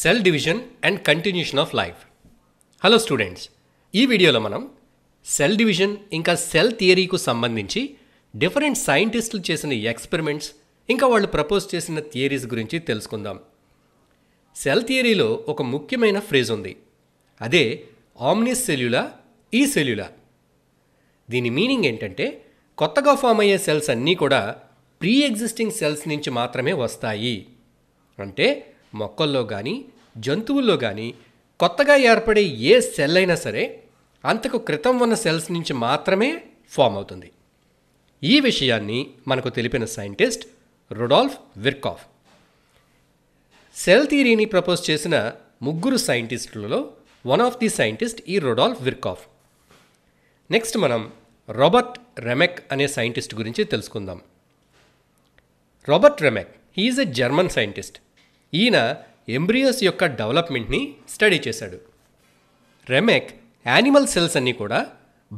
cell division and continuation of life hello students ఈ వీడియోలో మనం సెల్ డివిజన్ ఇంకా సెల్ థియరీకు సంబంధించి డిఫరెంట్ సైంటిస్టులు చేసిన ఎక్స్పెరిమెంట్స్ ఇంకా వాళ్ళు ప్రపోజ్ చేసిన థియరీస్ గురించి తెలుసుకుందాం సెల్ థియరీలో ఒక ముఖ్యమైన ఫ్రేజ్ ఉంది అదే ఆమ్నిస్ సెల్యులా ఈ సెల్యులా దీని మీనింగ్ ఏంటంటే కొత్తగా ఫామ్ అయ్యే సెల్స్ అన్నీ కూడా ప్రీ ఎగ్జిస్టింగ్ సెల్స్ నుంచి మాత్రమే వస్తాయి అంటే మొక్కల్లో కానీ జంతువుల్లో కానీ కొత్తగా ఏర్పడే ఏ సెల్ అయినా సరే అంతకు క్రితం ఉన్న సెల్స్ నుంచి మాత్రమే ఫామ్ అవుతుంది ఈ విషయాన్ని మనకు తెలిపిన సైంటిస్ట్ రొడాల్ఫ్ విర్కాఫ్ సెల్ థీరీని ప్రపోజ్ చేసిన ముగ్గురు సైంటిస్టులలో వన్ ఆఫ్ ది సైంటిస్ట్ ఈ రొడాల్ఫ్ విర్కాఫ్ నెక్స్ట్ మనం రాబర్ట్ రెమెక్ అనే సైంటిస్ట్ గురించి తెలుసుకుందాం Robert Remak he is a German scientist ఈయన ఎంబ్రియోస్ యొక్క డెవలప్మెంట్ని స్టడీ చేశాడు రెమెక్ యానిమల్ సెల్స్ అన్నీ కూడా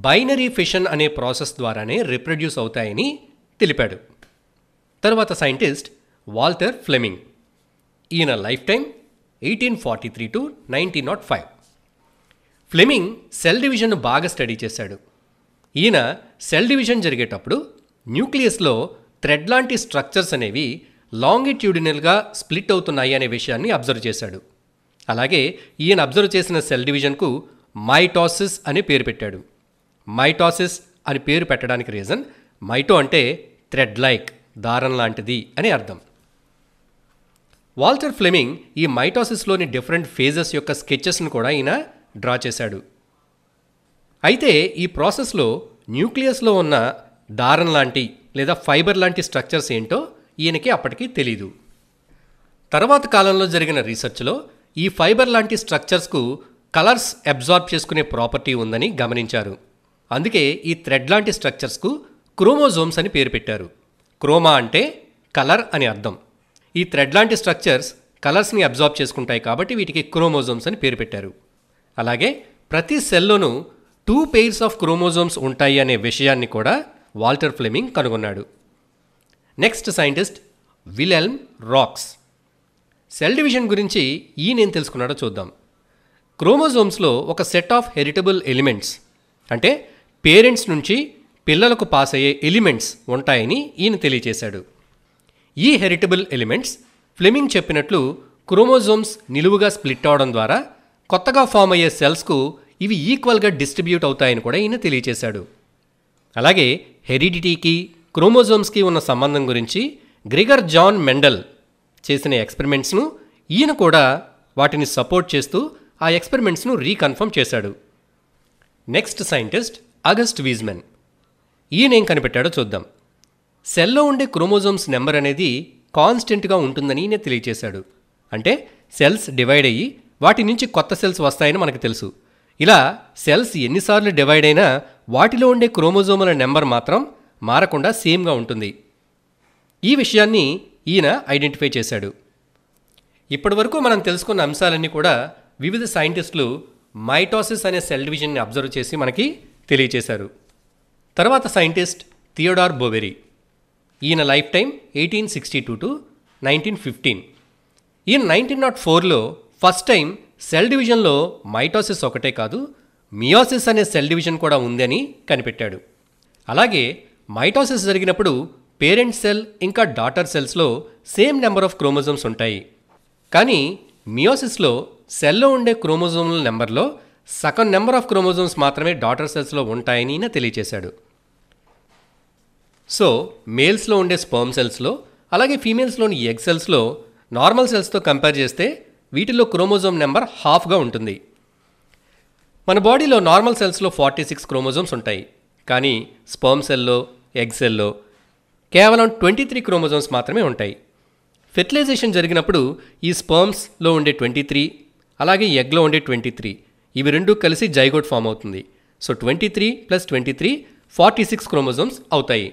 బైనరీ ఫిషన్ అనే ప్రాసెస్ ద్వారానే రిప్రొడ్యూస్ అవుతాయని తెలిపాడు తర్వాత సైంటిస్ట్ వాల్టర్ ఫ్లెమింగ్ ఈయన life time eighteen forty three to nineteen nought five Flemming cell డివిజన్ను బాగా స్టడీ చేశాడు ఈయన సెల్ డివిజన్ జరిగేటప్పుడు న్యూక్లియస్లో థ్రెడ్ లాంటి స్ట్రక్చర్స్ అనేవి లాంగిట్యూడినల్గా స్ప్లిట్ అవుతున్నాయి అనే విషయాన్ని అబ్జర్వ్ చేశాడు అలాగే ఈయన అబ్జర్వ్ చేసిన సెల్ డివిజన్కు మైటాసిస్ అని పేరు పెట్టాడు మైటాసిస్ అని పేరు పెట్టడానికి రీజన్ మైటో అంటే థ్రెడ్ లైక్ దారం లాంటిది అని అర్థం వాల్టర్ ఫ్లెమింగ్ ఈ మైటాసిస్లోని డిఫరెంట్ ఫేజెస్ యొక్క స్కెచెస్ను కూడా ఈయన డ్రా చేశాడు అయితే ఈ ప్రాసెస్లో న్యూక్లియస్లో ఉన్న దారం లాంటి లేదా ఫైబర్ లాంటి స్ట్రక్చర్స్ ఏంటో ఈయనకి అప్పటికీ తెలీదు తర్వాత కాలంలో జరిగిన రీసెర్చ్లో ఈ ఫైబర్ లాంటి స్ట్రక్చర్స్కు కలర్స్ అబ్జార్బ్ చేసుకునే ప్రాపర్టీ ఉందని గమనించారు అందుకే ఈ థ్రెడ్ లాంటి స్ట్రక్చర్స్కు క్రోమోజోమ్స్ అని పేరు పెట్టారు క్రోమా అంటే కలర్ అని అర్థం ఈ థ్రెడ్ లాంటి స్ట్రక్చర్స్ కలర్స్ని అబ్జార్బ్ చేసుకుంటాయి కాబట్టి వీటికి క్రోమోజోమ్స్ అని పేరు పెట్టారు అలాగే ప్రతి సెల్లోనూ టూ పెయిర్స్ ఆఫ్ క్రోమోజోమ్స్ ఉంటాయి అనే విషయాన్ని కూడా వాల్టర్ ఫ్లెమింగ్ కనుగొన్నాడు next scientist Wilhelm Roux cell division గురించి నేను తెలుసుకున్నాడో చూద్దాం క్రోమోజోమ్స్లో ఒక సెట్ ఆఫ్ హెరిటబుల్ ఎలిమెంట్స్ అంటే పేరెంట్స్ నుంచి పిల్లలకు పాస్ అయ్యే ఎలిమెంట్స్ ఉంటాయని ఈయన తెలియచేశాడు ఈ హెరిటబుల్ ఎలిమెంట్స్ ఫ్లెమింగ్ చెప్పినట్లు క్రోమోజోమ్స్ నిలువుగా స్ప్లిట్ అవడం ద్వారా కొత్తగా ఫామ్ అయ్యే సెల్స్కు ఇవి ఈక్వల్గా డిస్ట్రిబ్యూట్ అవుతాయని కూడా ఈయన తెలియచేశాడు అలాగే హెరిడిటీకి క్రోమోజోమ్స్కి ఉన్న సంబంధం గురించి గ్రిగర్ జాన్ మెండల్ చేసిన ఎక్స్పెరిమెంట్స్ను ఈయన కూడా వాటిని సపోర్ట్ చేస్తూ ఆ ఎక్స్పెరిమెంట్స్ను రీకన్ఫర్మ్ చేశాడు నెక్స్ట్ సైంటిస్ట్ అగస్ట్ వీజ్మెన్ ఈయన ఏం కనిపెట్టాడో చూద్దాం సెల్లో ఉండే క్రోమోజోమ్స్ నెంబర్ అనేది కాన్స్టెంట్గా ఉంటుందని ఈయన తెలియచేశాడు అంటే సెల్స్ డివైడ్ అయ్యి వాటి నుంచి కొత్త సెల్స్ వస్తాయని మనకు తెలుసు ఇలా సెల్స్ ఎన్నిసార్లు డివైడ్ అయినా వాటిలో ఉండే క్రోమోజోముల నెంబర్ మాత్రం మారకుండా సేమ్గా ఉంటుంది ఈ విషయాన్ని ఈయన ఐడెంటిఫై చేశాడు ఇప్పటివరకు మనం తెలుసుకున్న అంశాలన్నీ కూడా వివిధ సైంటిస్టులు మైటోసిస్ అనే సెల్ డివిజన్ని అబ్జర్వ్ చేసి మనకి తెలియచేశారు తర్వాత సైంటిస్ట్ థియోడార్ బోవెరీ ఈయన life time eighteen sixty two to nineteen fifteen ఈయన నైన్టీన్ నాట్ ఫోర్లో ఫస్ట్ టైం సెల్ డివిజన్లో మైటోసిస్ ఒకటే కాదు మియోసిస్ అనే సెల్ డివిజన్ కూడా ఉందని కనిపెట్టాడు అలాగే మైటోసిస్ జరిగినప్పుడు పేరెంట్ సెల్ ఇంకా డాటర్ సెల్స్లో సేమ్ నెంబర్ ఆఫ్ క్రోమోజోమ్స్ ఉంటాయి కానీ మియోసిస్లో సెల్లో ఉండే క్రోమోజోమ్ల నెంబర్లో సగం నెంబర్ ఆఫ్ క్రోమోజోమ్స్ మాత్రమే డాటర్ సెల్స్లో ఉంటాయని ఈయన తెలియచేశాడు సో మేల్స్లో ఉండే స్పర్మ్ సెల్స్లో అలాగే ఫీమేల్స్లోని ఎగ్ సెల్స్లో నార్మల్ సెల్స్తో కంపేర్ చేస్తే వీటిలో క్రోమోజోమ్ నెంబర్ హాఫ్గా ఉంటుంది మన బాడీలో నార్మల్ సెల్స్లో ఫార్టీ సిక్స్ క్రోమోజోమ్స్ ఉంటాయి కానీ స్పర్మ్ సెల్లో ఎగ్సెల్లో కేవలం ట్వంటీ త్రీ క్రోమోజోమ్స్ మాత్రమే ఉంటాయి ఫెర్టిలైజేషన్ జరిగినప్పుడు ఈ స్పర్మ్స్లో ఉండే ట్వంటీ త్రీ అలాగే ఎగ్లో ఉండే ట్వంటీ త్రీ ఇవి రెండు కలిసి జైగోట్ ఫామ్ అవుతుంది so twenty three plus twenty three forty six chromosomes అవుతాయి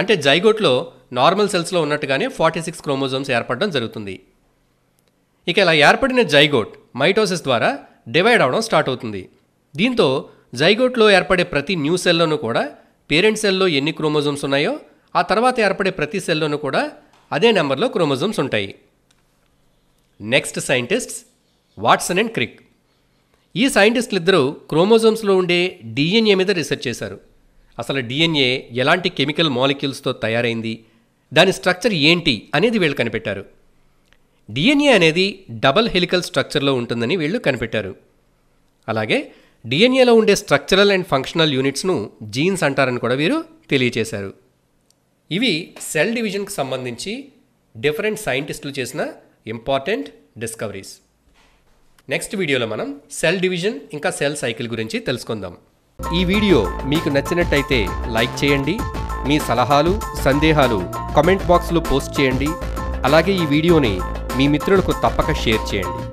అంటే జైగోట్లో నార్మల్ సెల్స్లో ఉన్నట్టుగానే ఫార్టీ సిక్స్ క్రోమోజోమ్స్ ఏర్పడడం జరుగుతుంది ఇక ఇలా ఏర్పడిన జైగోట్ మైటోసిస్ ద్వారా డివైడ్ అవడం స్టార్ట్ అవుతుంది దీంతో జైగోట్లో ఏర్పడే ప్రతి న్యూ సెల్లోనూ కూడా పేరెంట్ సెల్లో ఎన్ని క్రోమోజోమ్స్ ఉన్నాయో ఆ తర్వాత ఏర్పడే ప్రతి సెల్లోనూ కూడా అదే నెంబర్లో క్రోమోజోమ్స్ ఉంటాయి next scientists Watson and Crick ఈ సైంటిస్టులు ఇద్దరు క్రోమోజోమ్స్లో ఉండే డిఎన్ఏ మీద రీసెర్చ్ చేశారు అసలు డిఎన్ఏ ఎలాంటి కెమికల్ మాలిక్యూల్స్తో తయారైంది దాని స్ట్రక్చర్ ఏంటి అనేది వీళ్ళు కనిపెట్టారు డిఎన్ఏ అనేది డబల్ హెలికల్ స్ట్రక్చర్లో ఉంటుందని వీళ్ళు కనిపెట్టారు అలాగే డిఎన్ఏలో ఉండే స్ట్రక్చరల్ అండ్ ఫంక్షనల్ యూనిట్స్ను జీన్స్ అంటారని కూడా వీరు తెలియచేశారు ఇవి సెల్ డివిజన్కి సంబంధించి డిఫరెంట్ సైంటిస్టులు చేసిన ఇంపార్టెంట్ డిస్కవరీస్ నెక్స్ట్ వీడియోలో మనం సెల్ డివిజన్ ఇంకా సెల్ సైకిల్ గురించి తెలుసుకుందాం ఈ వీడియో మీకు నచ్చినట్టయితే లైక్ చేయండి మీ సలహాలు సందేహాలు కమెంట్ బాక్స్లో పోస్ట్ చేయండి అలాగే ఈ వీడియోని మీ మిత్రులకు తప్పక షేర్ చేయండి